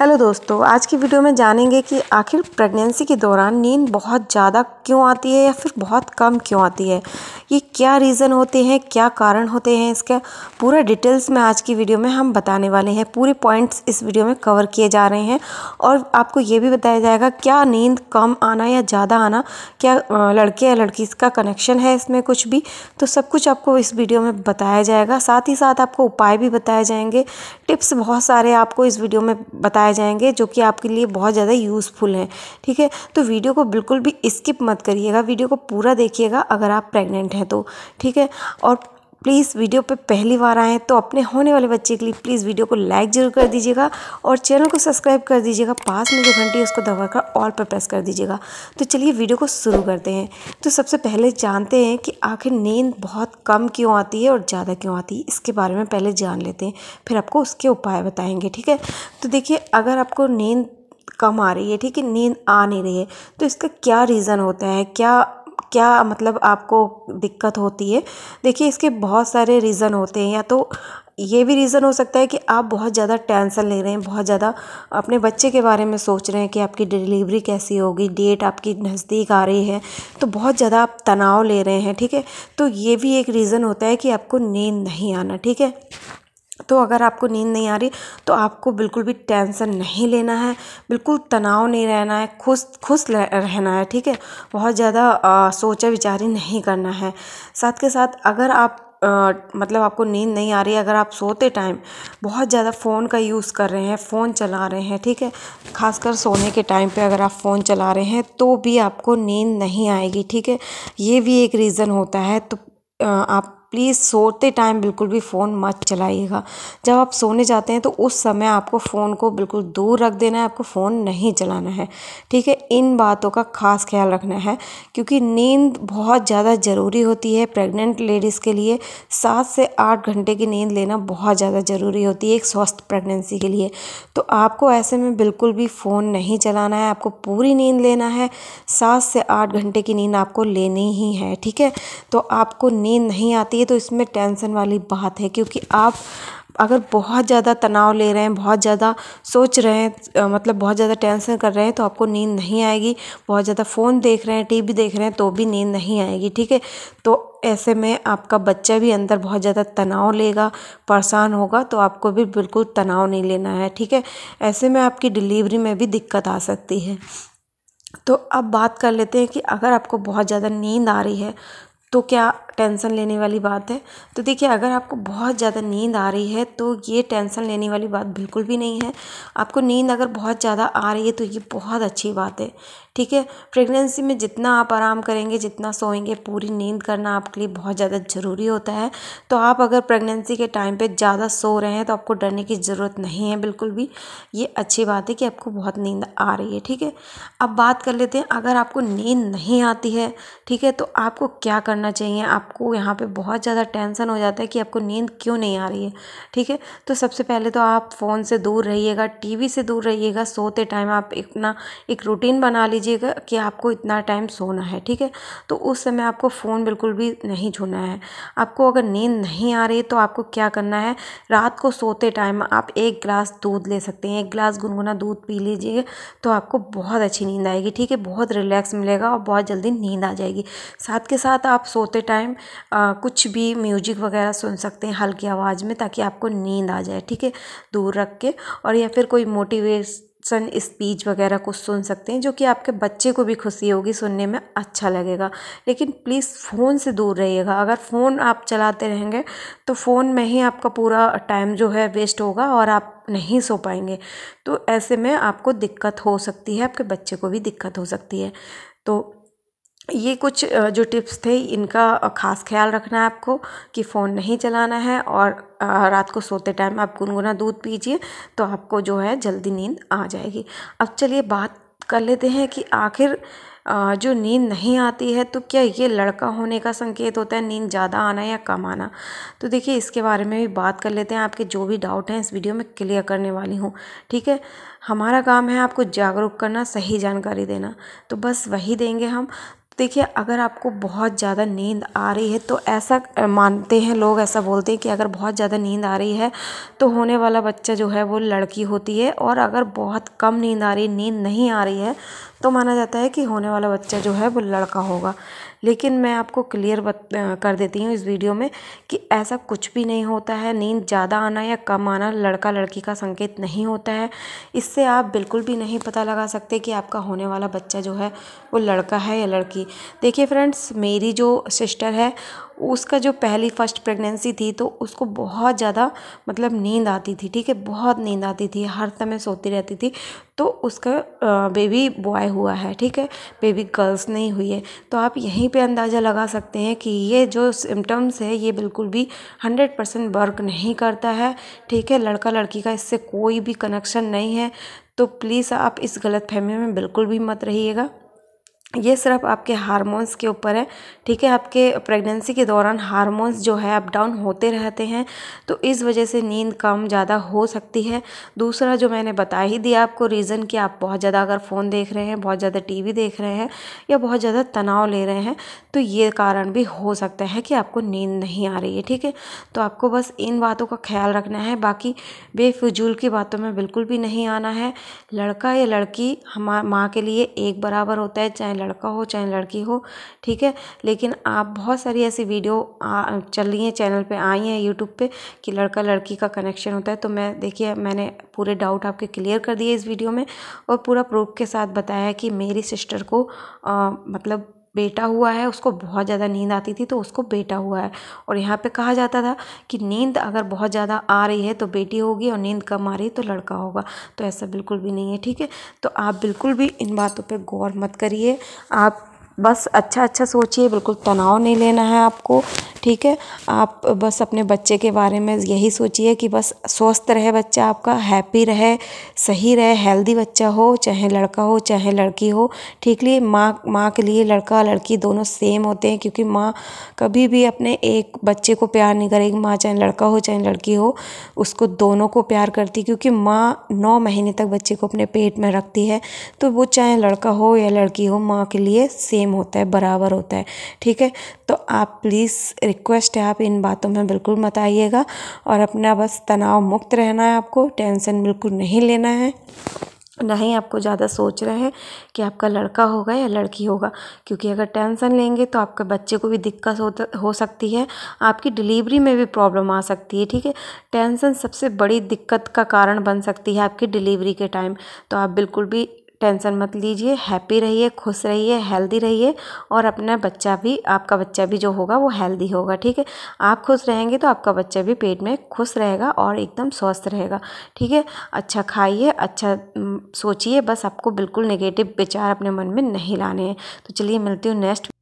hello दोस्तों आज की वीडियो में जानेंगे कि आखिर प्रेगनेंसी के दौरान नींद बहुत ज़्यादा क्यों आती है या फिर बहुत कम क्यों आती है ये क्या रीज़न होते हैं क्या कारण होते हैं इसका पूरा डिटेल्स में आज की वीडियो में हम बताने वाले हैं पूरे पॉइंट्स इस वीडियो में कवर किए जा रहे हैं और आपको ये भी बताया जाएगा क्या नींद कम आना या ज़्यादा आना क्या लड़के या लड़की का कनेक्शन है इसमें कुछ भी तो सब कुछ आपको इस वीडियो में बताया जाएगा साथ ही साथ आपको उपाय भी बताए जाएंगे टिप्स बहुत सारे आपको इस वीडियो में बताए बताए जाएंगे जो कि आपके लिए बहुत ज़्यादा यूज़फुल है ठीक है तो वीडियो को बिल्कुल भी स्किप मत करिएगा वीडियो को पूरा देखिएगा अगर आप प्रेग्नेंट हैं तो ठीक है और प्लीज़ वीडियो पे पहली बार आएँ तो अपने होने वाले बच्चे के लिए प्लीज़ वीडियो को लाइक ज़रूर कर दीजिएगा और चैनल को सब्सक्राइब कर दीजिएगा पास में जो घंटी है उसको दबाकर ऑल पर प्रेस कर दीजिएगा तो चलिए वीडियो को शुरू करते हैं तो सबसे पहले जानते हैं कि आखिर नींद बहुत कम क्यों आती है और ज़्यादा क्यों आती है इसके बारे में पहले जान लेते हैं फिर आपको उसके उपाय बताएँगे ठीक है तो देखिए अगर आपको नींद कम आ रही है ठीक है नींद आ नहीं रही है तो इसका क्या रीज़न होता है क्या क्या मतलब आपको दिक्कत होती है देखिए इसके बहुत सारे रीज़न होते हैं या तो ये भी रीज़न हो सकता है कि आप बहुत ज़्यादा टेंसन ले रहे हैं बहुत ज़्यादा अपने बच्चे के बारे में सोच रहे हैं कि आपकी डिलीवरी कैसी होगी डेट आपकी नज़दीक आ रही है तो बहुत ज़्यादा आप तनाव ले रहे हैं ठीक है तो ये भी एक रीज़न होता है कि आपको नींद नहीं आना ठीक है तो अगर आपको नींद नहीं आ रही तो आपको बिल्कुल भी टेंसन नहीं लेना है बिल्कुल तनाव नहीं रहना है खुश खुश रहना है ठीक है बहुत ज़्यादा सोचा विचारी नहीं करना है साथ के साथ अगर आप आ, मतलब आपको नींद नहीं आ रही अगर आप सोते टाइम बहुत ज़्यादा फ़ोन का यूज़ कर रहे हैं फ़ोन चला रहे हैं ठीक है खासकर सोने के टाइम पे अगर आप फ़ोन चला रहे हैं तो भी आपको नींद नहीं आएगी ठीक है ये भी एक रीज़न होता है तो आ, आप प्लीज़ सोते टाइम बिल्कुल भी फ़ोन मत चलाइएगा जब आप सोने जाते हैं तो उस समय आपको फ़ोन को बिल्कुल दूर रख देना है आपको फ़ोन नहीं चलाना है ठीक है इन बातों का खास ख्याल रखना है क्योंकि नींद बहुत ज़्यादा ज़रूरी होती है प्रेग्नेंट लेडीज़ के लिए सात से आठ घंटे की नींद लेना बहुत ज़्यादा ज़रूरी होती है एक स्वस्थ प्रेगनेंसी के लिए तो आपको ऐसे में बिल्कुल भी फ़ोन नहीं चलाना है आपको पूरी नींद लेना है सात से आठ घंटे की नींद आपको लेनी ही है ठीक है तो आपको नींद नहीं आती आती है तो इसमें टेंशन वाली बात है क्योंकि आप अगर बहुत ज़्यादा तनाव ले रहे हैं बहुत ज़्यादा सोच रहे हैं मतलब बहुत ज़्यादा टेंसन कर रहे हैं तो आपको नींद नहीं आएगी बहुत ज़्यादा फ़ोन देख रहे हैं टीवी देख रहे हैं तो भी नींद नहीं आएगी ठीक है तो ऐसे में आपका बच्चा भी अंदर बहुत ज़्यादा तनाव लेगा परेशान होगा तो आपको भी बिल्कुल तनाव नहीं लेना है ठीक है ऐसे में आपकी डिलीवरी में भी दिक्कत आ सकती है तो अब बात कर लेते हैं कि अगर आपको बहुत ज़्यादा नींद आ रही है तो क्या टेंसन लेने वाली बात है तो देखिए अगर आपको बहुत ज़्यादा नींद आ रही है तो ये टेंसन लेने वाली बात बिल्कुल भी नहीं है आपको नींद अगर बहुत ज़्यादा आ रही है तो ये बहुत अच्छी बात है ठीक है प्रेगनेंसी में जितना आप आराम करेंगे जितना सोएंगे पूरी नींद करना आपके लिए बहुत ज़्यादा ज़रूरी होता है तो आप अगर प्रेगनेंसी के टाइम पर ज़्यादा सो रहे हैं तो आपको डरने की ज़रूरत नहीं है बिल्कुल भी ये अच्छी बात है कि आपको बहुत नींद आ रही है ठीक है अब बात कर लेते हैं अगर आपको नींद नहीं आती है ठीक है तो आपको क्या करना चाहिए आप आपको यहाँ पे बहुत ज़्यादा टेंसन हो जाता है कि आपको नींद क्यों नहीं आ रही है ठीक है तो सबसे पहले तो आप फ़ोन से दूर रहिएगा टी वी से दूर रहिएगा सोते टाइम आप इतना एक रूटीन बना लीजिएगा कि आपको इतना टाइम सोना है ठीक है तो उस समय आपको फ़ोन बिल्कुल भी नहीं छूना है आपको अगर नींद नहीं आ रही तो आपको क्या करना है रात को सोते टाइम आप एक गिलास दूध ले सकते हैं एक गिलास गुनगुना दूध पी लीजिए तो आपको बहुत अच्छी नींद आएगी ठीक है बहुत रिलैक्स मिलेगा और बहुत जल्दी नींद आ जाएगी साथ के साथ आप सोते टाइम टाइम कुछ भी म्यूजिक वगैरह सुन सकते हैं हल्की आवाज़ में ताकि आपको नींद आ जाए ठीक है दूर रख के और या फिर कोई मोटिवेश सन स्पीच वगैरह को सुन सकते हैं जो कि आपके बच्चे को भी खुशी होगी सुनने में अच्छा लगेगा लेकिन प्लीज़ फ़ोन से दूर रहिएगा अगर फ़ोन आप चलाते रहेंगे तो फ़ोन में ही आपका पूरा टाइम जो है वेस्ट होगा और आप नहीं सो पाएंगे तो ऐसे में आपको दिक्कत हो सकती है आपके बच्चे को भी दिक्कत हो सकती है तो ये कुछ जो टिप्स थे इनका ख़ास ख्याल रखना है आपको कि फ़ोन नहीं चलाना है और रात को सोते टाइम आप गुनगुना दूध पीजिए तो आपको जो है जल्दी नींद आ जाएगी अब चलिए बात कर लेते हैं कि आखिर जो नींद नहीं आती है तो क्या ये लड़का होने का संकेत होता है नींद ज़्यादा आना या कम आना तो देखिए इसके बारे में भी बात कर लेते हैं आपके जो भी डाउट हैं इस वीडियो में क्लियर करने वाली हूँ ठीक है हमारा काम है आपको जागरूक करना सही जानकारी देना तो बस वही देंगे हम देखिए अगर आपको बहुत ज़्यादा नींद आ रही है तो ऐसा मानते हैं लोग ऐसा बोलते हैं कि अगर बहुत ज़्यादा नींद आ रही है तो होने वाला बच्चा जो है वो लड़की होती है और अगर बहुत कम नींद आ रही नींद नहीं आ रही है तो माना जाता है कि होने वाला बच्चा जो है वो लड़का होगा लेकिन मैं आपको क्लियर बत कर देती हूँ इस वीडियो में कि ऐसा कुछ भी नहीं होता है नींद ज़्यादा आना या कम आना लड़का लड़की का संकेत नहीं होता है इससे आप बिल्कुल भी नहीं पता लगा सकते कि आपका होने वाला बच्चा जो है वो लड़का है या लड़की देखिए फ्रेंड्स मेरी जो सिस्टर है उसका जो पहली फ़र्स्ट प्रेगनेंसी थी तो उसको बहुत ज़्यादा मतलब नींद आती थी ठीक है बहुत नींद आती थी हर समय सोती रहती थी तो उसका बेबी बॉय हुआ है ठीक है बेबी गर्ल्स नहीं हुई है तो आप यहीं पे अंदाज़ा लगा सकते हैं कि ये जो सिम्टम्स है ये बिल्कुल भी हंड्रेड परसेंट वर्क नहीं करता है ठीक है लड़का लड़की का इससे कोई भी कनेक्शन नहीं है तो प्लीज़ आप इस गलत फहमी में बिल्कुल भी मत रहिएगा ये सिर्फ आपके हार्मोन्स के ऊपर है ठीक है आपके प्रेगनेंसी के दौरान हार्मोन्स जो है अप डाउन होते रहते हैं तो इस वजह से नींद कम ज़्यादा हो सकती है दूसरा जो मैंने बता ही दिया आपको रीज़न कि आप बहुत ज़्यादा अगर फ़ोन देख रहे हैं बहुत ज़्यादा टीवी देख रहे हैं या बहुत ज़्यादा तनाव ले रहे हैं तो ये कारण भी हो सकता है कि आपको नींद नहीं आ रही है ठीक है तो आपको बस इन बातों का ख्याल रखना है बाकी बेफजूल की बातों में बिल्कुल भी नहीं आना है लड़का या लड़की हमारे माँ के लिए एक बराबर होता है चाहे लड़का हो चाहे लड़की हो ठीक है लेकिन आप बहुत सारी ऐसी वीडियो चल रही हैं चैनल पे आई हैं यूट्यूब पे कि लड़का लड़की का कनेक्शन होता है तो मैं देखिए मैंने पूरे डाउट आपके क्लियर कर दिए इस वीडियो में और पूरा प्रूफ के साथ बताया कि मेरी सिस्टर को आ, मतलब बेटा हुआ है उसको बहुत ज़्यादा नींद आती थी तो उसको बेटा हुआ है और यहाँ पे कहा जाता था कि नींद अगर बहुत ज़्यादा आ रही है तो बेटी होगी और नींद कम आ रही है तो लड़का होगा तो ऐसा बिल्कुल भी नहीं है ठीक है तो आप बिल्कुल भी इन बातों पर गौर मत करिए आप बस अच्छा अच्छा सोचिए बिल्कुल तनाव नहीं लेना है आपको ठीक है आप बस अपने बच्चे के बारे में यही सोचिए कि बस स्वस्थ रहे बच्चा आपका हैप्पी रहे सही रहे हेल्दी बच्चा हो चाहे लड़का हो चाहे लड़की हो ठीक लिए माँ माँ के लिए लड़का लड़की दोनों सेम होते हैं क्योंकि माँ कभी भी अपने एक बच्चे को प्यार नहीं करेगी माँ चाहे लड़का हो चाहे लड़की हो उसको दोनों को प्यार करती क्योंकि माँ नौ महीने तक बच्चे को अपने पेट में रखती है तो वो चाहे लड़का हो या लड़की हो माँ के लिए सेम होता है बराबर होता है ठीक है तो आप प्लीज़ रिक्वेस्ट है आप इन बातों में बिल्कुल मत आइएगा और अपना बस तनाव मुक्त रहना है आपको टेंशन बिल्कुल नहीं लेना है ना ही आपको ज़्यादा सोच रहे हैं कि आपका लड़का होगा या लड़की होगा क्योंकि अगर टेंशन लेंगे तो आपके बच्चे को भी दिक्कत हो हो सकती है आपकी डिलीवरी में भी प्रॉब्लम आ सकती है ठीक है टेंशन सबसे बड़ी दिक्कत का कारण बन सकती है आपकी डिलीवरी के टाइम तो आप बिल्कुल भी टेंसन मत लीजिए हैप्पी रहिए खुश रहिए हेल्दी रहिए और अपना बच्चा भी आपका बच्चा भी जो होगा वो हेल्दी होगा ठीक है आप खुश रहेंगे तो आपका बच्चा भी पेट में खुश रहेगा और एकदम स्वस्थ रहेगा ठीक है अच्छा खाइए अच्छा सोचिए बस आपको बिल्कुल नेगेटिव विचार अपने मन में नहीं लाने हैं तो चलिए मिलती हूँ नेक्स्ट